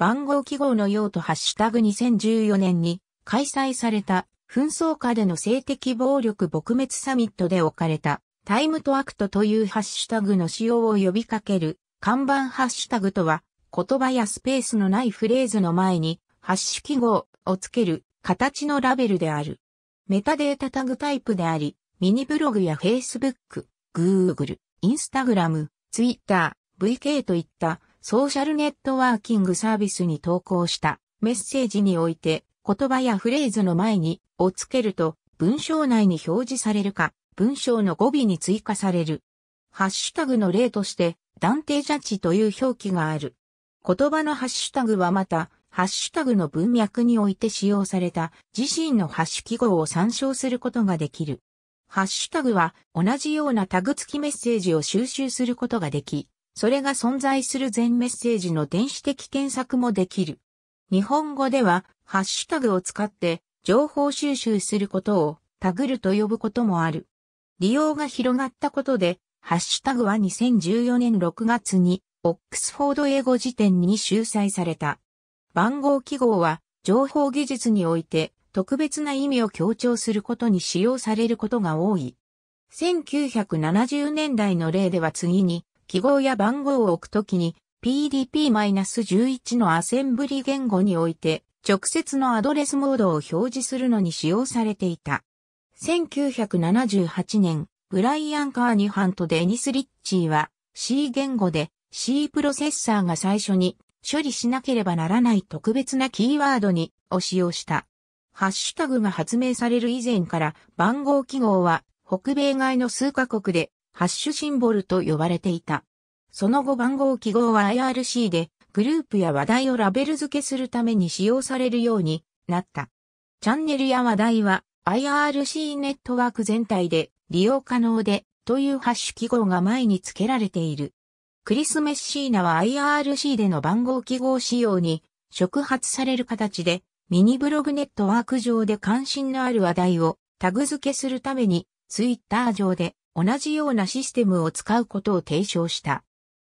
番号記号の用途ハッシュタグ2014年に開催された紛争下での性的暴力撲滅サミットで置かれたタイムトアクトというハッシュタグの使用を呼びかける看板ハッシュタグとは言葉やスペースのないフレーズの前にハッシュ記号をつける形のラベルである。メタデータタグタイプであり、ミニブログや Facebook、Google、Instagram、Twitter、VK といったソーシャルネットワーキングサービスに投稿したメッセージにおいて言葉やフレーズの前にをつけると文章内に表示されるか文章の語尾に追加される。ハッシュタグの例として断定ジャッジという表記がある。言葉のハッシュタグはまたハッシュタグの文脈において使用された自身のハッシュ記号を参照することができる。ハッシュタグは同じようなタグ付きメッセージを収集することができ、それが存在する全メッセージの電子的検索もできる。日本語では、ハッシュタグを使って情報収集することをタグルと呼ぶこともある。利用が広がったことで、ハッシュタグは2014年6月にオックスフォード英語辞典に収載された。番号記号は情報技術において特別な意味を強調することに使用されることが多い。1970年代の例では次に記号や番号を置くときに PDP-11 のアセンブリ言語において直接のアドレスモードを表示するのに使用されていた。1978年、ブライアン・カーニハンとデニス・リッチーは C 言語で C プロセッサーが最初に処理しなければならない特別なキーワードにを使用した。ハッシュタグが発明される以前から番号記号は北米外の数カ国でハッシュシンボルと呼ばれていた。その後番号記号は IRC でグループや話題をラベル付けするために使用されるようになった。チャンネルや話題は IRC ネットワーク全体で利用可能でというハッシュ記号が前に付けられている。クリスメッシーナは IRC での番号記号仕様に触発される形でミニブログネットワーク上で関心のある話題をタグ付けするためにツイッター上で同じようなシステムを使うことを提唱した。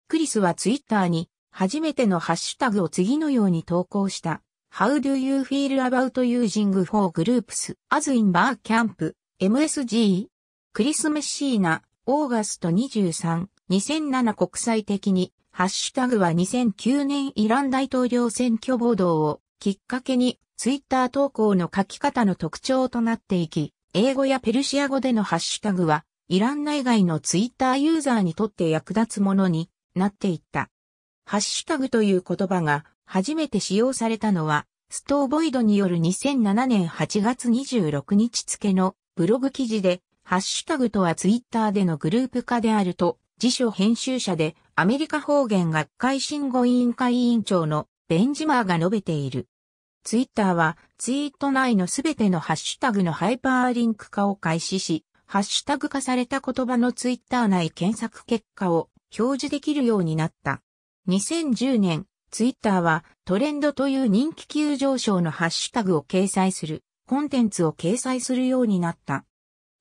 クリスはツイッターに初めてのハッシュタグを次のように投稿した。How do you feel about using for groups as in bar camp MSG? クリス・メッシーナ、オーガスト23、2007国際的に、ハッシュタグは2009年イラン大統領選挙暴動をきっかけに、ツイッター投稿の書き方の特徴となっていき、英語やペルシア語でのハッシュタグはイラン内外のツイッターユーザーにとって役立つものになっていった。ハッシュタグという言葉が初めて使用されたのは、ストーボイドによる2007年8月26日付のブログ記事で、ハッシュタグとはツイッターでのグループ化であると、辞書編集者でアメリカ方言学会信号委員会委員長のベンジマーが述べている。ツイッターはツイート内のすべてのハッシュタグのハイパーリンク化を開始し、ハッシュタグ化された言葉のツイッター内検索結果を表示できるようになった。2010年、ツイッターはトレンドという人気急上昇のハッシュタグを掲載する、コンテンツを掲載するようになった。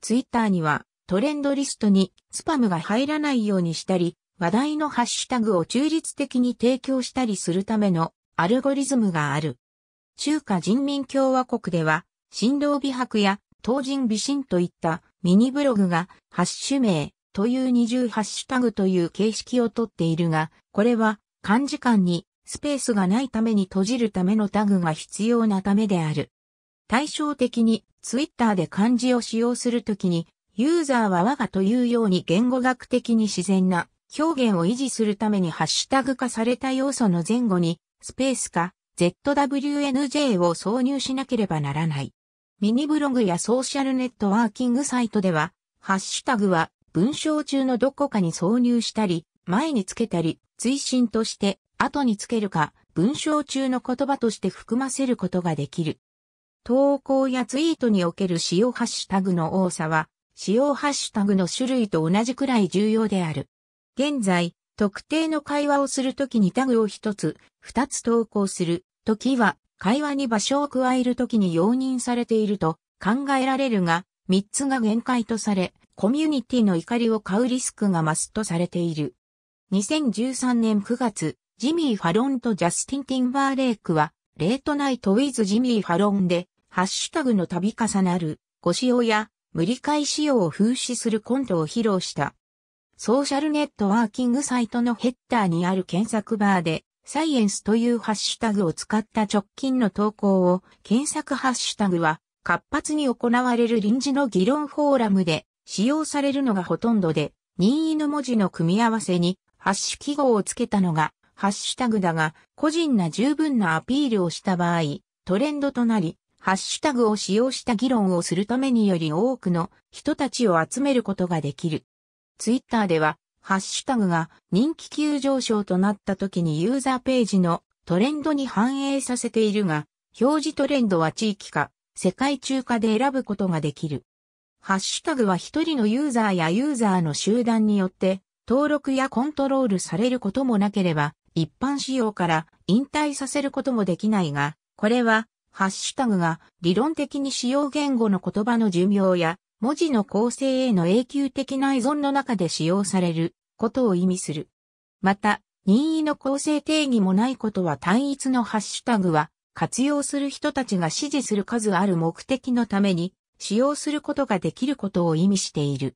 ツイッターにはトレンドリストにスパムが入らないようにしたり、話題のハッシュタグを中立的に提供したりするためのアルゴリズムがある。中華人民共和国では、新郎美白や、当人美心といったミニブログがハッシュ名という二重ハッシュタグという形式をとっているが、これは漢字間にスペースがないために閉じるためのタグが必要なためである。対照的にツイッターで漢字を使用するときに、ユーザーは我がというように言語学的に自然な表現を維持するためにハッシュタグ化された要素の前後にスペースか ZWNJ を挿入しなければならない。ミニブログやソーシャルネットワーキングサイトでは、ハッシュタグは文章中のどこかに挿入したり、前につけたり、追伸として後につけるか、文章中の言葉として含ませることができる。投稿やツイートにおける使用ハッシュタグの多さは、使用ハッシュタグの種類と同じくらい重要である。現在、特定の会話をするときにタグを一つ、二つ投稿するときは、会話に場所を加えるときに容認されていると考えられるが、3つが限界とされ、コミュニティの怒りを買うリスクが増すとされている。2013年9月、ジミー・ファロンとジャスティン・ティンバーレイクは、レートナイト・ウィズ・ジミー・ファロンで、ハッシュタグの度重なる、ご使用や、無理解使用を風刺するコントを披露した。ソーシャルネットワーキングサイトのヘッダーにある検索バーで、サイエンスというハッシュタグを使った直近の投稿を検索ハッシュタグは活発に行われる臨時の議論フォーラムで使用されるのがほとんどで任意の文字の組み合わせにハッシュ記号をつけたのがハッシュタグだが個人な十分なアピールをした場合トレンドとなりハッシュタグを使用した議論をするためにより多くの人たちを集めることができる。ツイッターではハッシュタグが人気急上昇となった時にユーザーページのトレンドに反映させているが、表示トレンドは地域か世界中かで選ぶことができる。ハッシュタグは一人のユーザーやユーザーの集団によって登録やコントロールされることもなければ、一般使用から引退させることもできないが、これは、ハッシュタグが理論的に使用言語の言葉の寿命や文字の構成への永久的な依存の中で使用されることを意味する。また、任意の構成定義もないことは単一のハッシュタグは活用する人たちが支持する数ある目的のために使用することができることを意味している。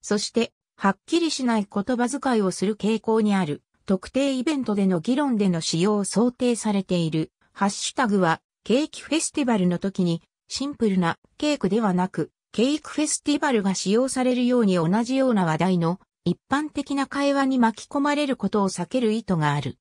そして、はっきりしない言葉遣いをする傾向にある特定イベントでの議論での使用を想定されているハッシュタグはケーキフェスティバルの時にシンプルなケークではなくケイクフェスティバルが使用されるように同じような話題の一般的な会話に巻き込まれることを避ける意図がある。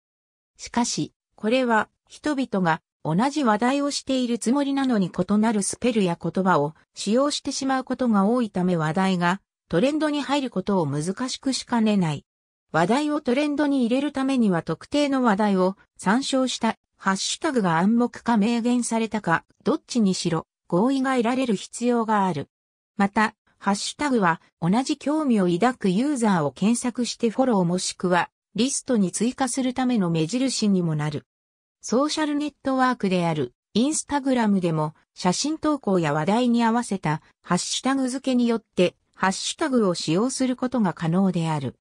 しかし、これは人々が同じ話題をしているつもりなのに異なるスペルや言葉を使用してしまうことが多いため話題がトレンドに入ることを難しくしかねない。話題をトレンドに入れるためには特定の話題を参照したハッシュタグが暗黙か明言されたか、どっちにしろ合意が得られる必要がある。また、ハッシュタグは同じ興味を抱くユーザーを検索してフォローもしくはリストに追加するための目印にもなる。ソーシャルネットワークであるインスタグラムでも写真投稿や話題に合わせたハッシュタグ付けによってハッシュタグを使用することが可能である。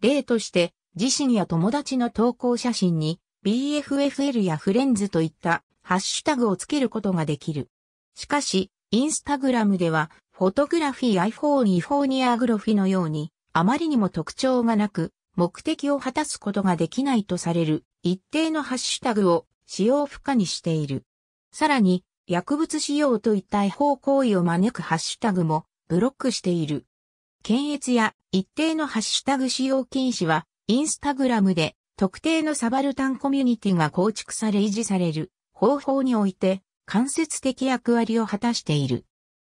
例として自身や友達の投稿写真に BFFL やフレンズといったハッシュタグをつけることができる。しかし、インスタグラムではフォトグラフィー iPhone イフォーニアグロフィのように、あまりにも特徴がなく、目的を果たすことができないとされる一定のハッシュタグを使用不可にしている。さらに、薬物使用といった違法行為を招くハッシュタグもブロックしている。検閲や一定のハッシュタグ使用禁止は、インスタグラムで特定のサバルタンコミュニティが構築され維持される方法において間接的役割を果たしている。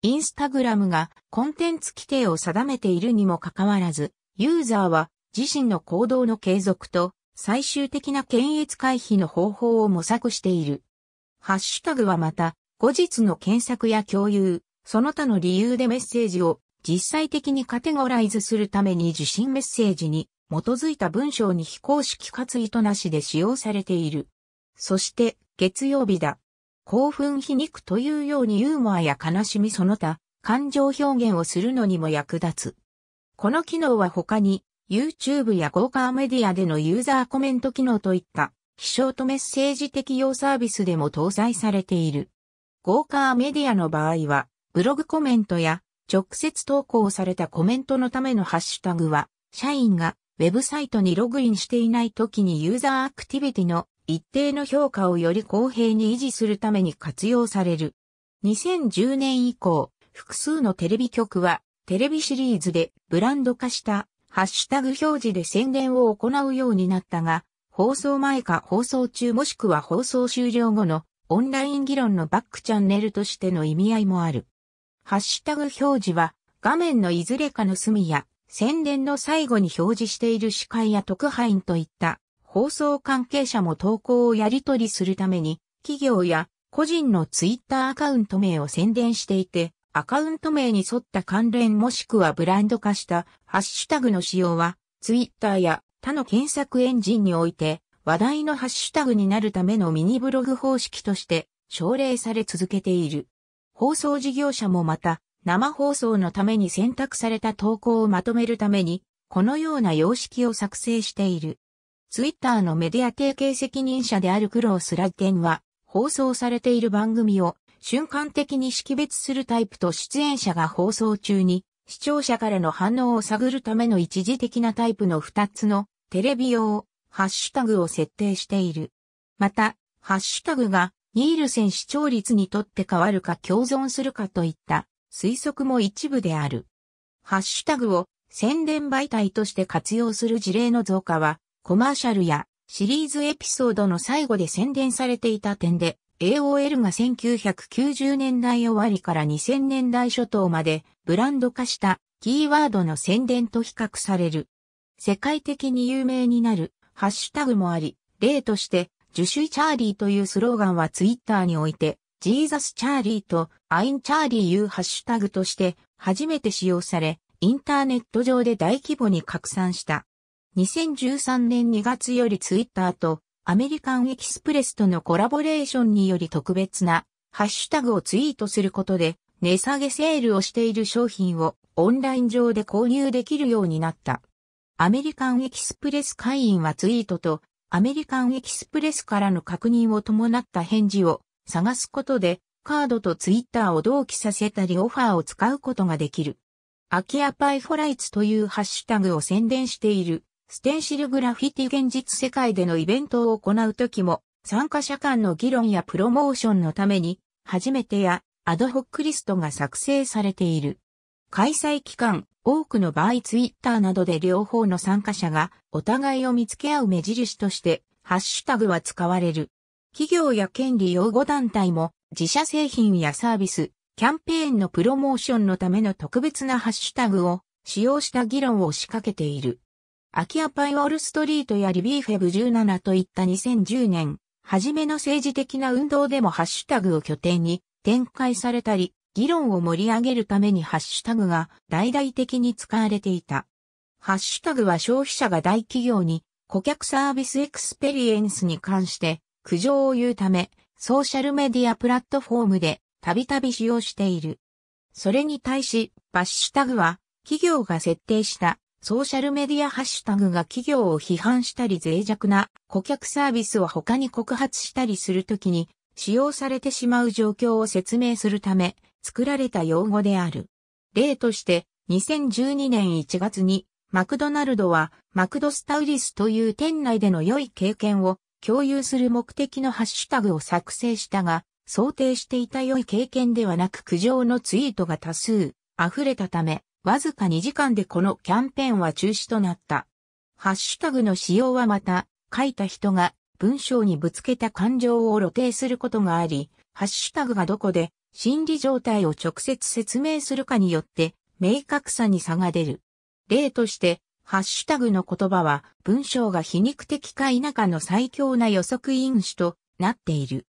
インスタグラムがコンテンツ規定を定めているにもかかわらず、ユーザーは自身の行動の継続と最終的な検閲回避の方法を模索している。ハッシュタグはまた、後日の検索や共有、その他の理由でメッセージを実際的にカテゴライズするために受信メッセージに基づいた文章に非公式かつ意図なしで使用されている。そして、月曜日だ。興奮皮肉というようにユーモアや悲しみその他、感情表現をするのにも役立つ。この機能は他に、YouTube や豪華メディアでのユーザーコメント機能といった、気象とメッセージ適用サービスでも搭載されている。豪華メディアの場合は、ブログコメントや直接投稿されたコメントのためのハッシュタグは、社員がウェブサイトにログインしていない時にユーザーアクティビティの一定の評価をより公平に維持するために活用される。2010年以降、複数のテレビ局は、テレビシリーズでブランド化したハッシュタグ表示で宣伝を行うようになったが、放送前か放送中もしくは放送終了後のオンライン議論のバックチャンネルとしての意味合いもある。ハッシュタグ表示は画面のいずれかの隅や宣伝の最後に表示している司会や特派員といった放送関係者も投稿をやり取りするために、企業や個人のツイッターアカウント名を宣伝していて、アカウント名に沿った関連もしくはブランド化したハッシュタグの使用は、ツイッターや他の検索エンジンにおいて話題のハッシュタグになるためのミニブログ方式として奨励され続けている。放送事業者もまた生放送のために選択された投稿をまとめるためにこのような様式を作成している。ツイッターのメディア提携責任者であるクロース・ラッテンは、放送されている番組を瞬間的に識別するタイプと出演者が放送中に視聴者からの反応を探るための一時的なタイプの2つのテレビ用ハッシュタグを設定している。また、ハッシュタグがニールセン視聴率にとって変わるか共存するかといった推測も一部である。ハッシュタグを宣伝媒体として活用する事例の増加はコマーシャルやシリーズエピソードの最後で宣伝されていた点で、AOL が1990年代終わりから2000年代初頭までブランド化したキーワードの宣伝と比較される。世界的に有名になるハッシュタグもあり、例として、ジュシュイチャーリーというスローガンはツイッターにおいて、ジーザスチャーリーとアインチャーリーいうハッシュタグとして初めて使用され、インターネット上で大規模に拡散した。2013年2月よりツイッターとアメリカンエキスプレスとのコラボレーションにより特別なハッシュタグをツイートすることで値下げセールをしている商品をオンライン上で購入できるようになった。アメリカンエキスプレス会員はツイートとアメリカンエキスプレスからの確認を伴った返事を探すことでカードとツイッターを同期させたりオファーを使うことができる。アキアパイフォライツというハッシュタグを宣伝しているステンシルグラフィティ現実世界でのイベントを行うときも、参加者間の議論やプロモーションのために、初めてやアドホックリストが作成されている。開催期間、多くの場合ツイッターなどで両方の参加者がお互いを見つけ合う目印として、ハッシュタグは使われる。企業や権利擁護団体も自社製品やサービス、キャンペーンのプロモーションのための特別なハッシュタグを使用した議論を仕掛けている。空き家パイウォールストリートやリビーフェブ17といった2010年、初めの政治的な運動でもハッシュタグを拠点に展開されたり、議論を盛り上げるためにハッシュタグが大々的に使われていた。ハッシュタグは消費者が大企業に顧客サービスエクスペリエンスに関して苦情を言うため、ソーシャルメディアプラットフォームでたびたび使用している。それに対し、バッシュタグは企業が設定したソーシャルメディアハッシュタグが企業を批判したり脆弱な顧客サービスを他に告発したりするときに使用されてしまう状況を説明するため作られた用語である。例として2012年1月にマクドナルドはマクドスタウリスという店内での良い経験を共有する目的のハッシュタグを作成したが想定していた良い経験ではなく苦情のツイートが多数溢れたためわずか2時間でこのキャンペーンは中止となった。ハッシュタグの使用はまた、書いた人が文章にぶつけた感情を露呈することがあり、ハッシュタグがどこで心理状態を直接説明するかによって、明確さに差が出る。例として、ハッシュタグの言葉は文章が皮肉的か否かの最強な予測因子となっている。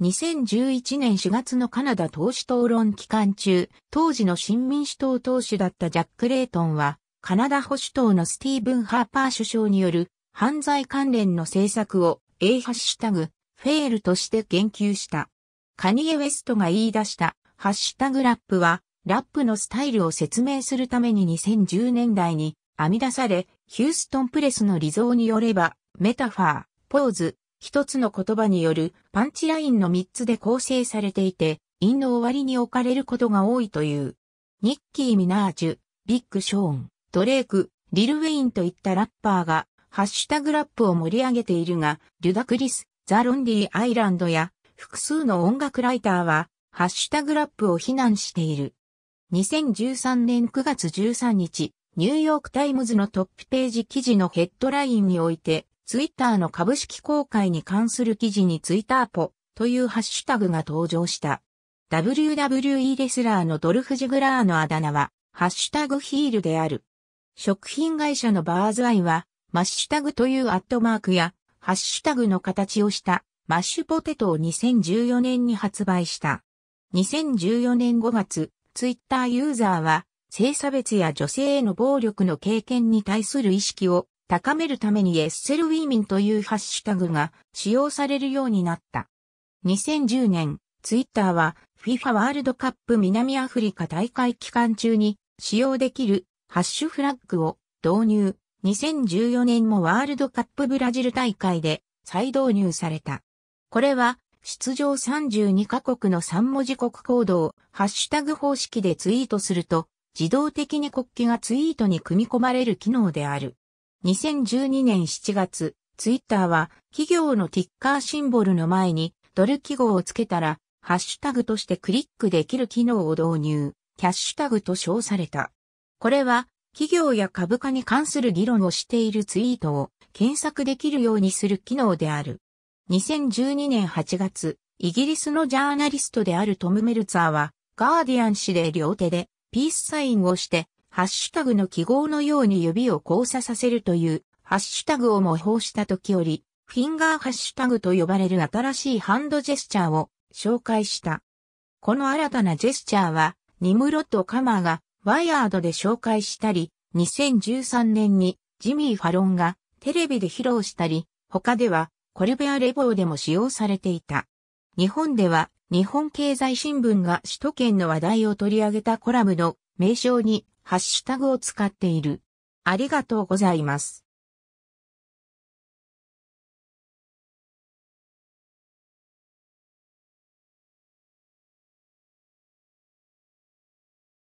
2011年4月のカナダ党首討論期間中、当時の新民主党党首だったジャック・レイトンは、カナダ保守党のスティーブン・ハーパー首相による犯罪関連の政策を A ハッシュタグ、フェールとして言及した。カニエ・ウェストが言い出したハッシュタグラップは、ラップのスタイルを説明するために2010年代に編み出され、ヒューストンプレスの理想によれば、メタファー、ポーズ、一つの言葉によるパンチラインの三つで構成されていて、ンの終わりに置かれることが多いという。ニッキー・ミナージュ、ビッグ・ショーン、ドレイク、リル・ウェインといったラッパーが、ハッシュタグラップを盛り上げているが、リュダクリス、ザ・ロンリー・アイランドや、複数の音楽ライターは、ハッシュタグラップを非難している。2013年9月13日、ニューヨークタイムズのトップページ記事のヘッドラインにおいて、ツイッターの株式公開に関する記事にツイッターポというハッシュタグが登場した。WWE レスラーのドルフ・ジグラーのあだ名は、ハッシュタグヒールである。食品会社のバーズアイは、マッシュタグというアットマークや、ハッシュタグの形をしたマッシュポテトを2014年に発売した。2014年5月、ツイッターユーザーは、性差別や女性への暴力の経験に対する意識を高めるためにエッセルウィーミンというハッシュタグが使用されるようになった。2010年、ツイッターは FIFA ワールドカップ南アフリカ大会期間中に使用できるハッシュフラッグを導入。2014年もワールドカップブラジル大会で再導入された。これは出場32カ国の3文字国コードをハッシュタグ方式でツイートすると自動的に国旗がツイートに組み込まれる機能である。2012年7月、ツイッターは企業のティッカーシンボルの前にドル記号をつけたら、ハッシュタグとしてクリックできる機能を導入、キャッシュタグと称された。これは、企業や株価に関する議論をしているツイートを検索できるようにする機能である。2012年8月、イギリスのジャーナリストであるトム・メルツァーは、ガーディアン紙で両手でピースサインをしてハッシュタグの記号のように指を交差させるというハッシュタグを模倣した時より、フィンガーハッシュタグと呼ばれる新しいハンドジェスチャーを紹介した。この新たなジェスチャーは、ニムロッカマーがワイヤードで紹介したり、2013年にジミー・ファロンがテレビで披露したり、他ではコルベアレボーでも使用されていた。日本では日本経済新聞が首都圏の話題を取り上げたコラムの名称にハッシュタグを使っている。ありがとうございます。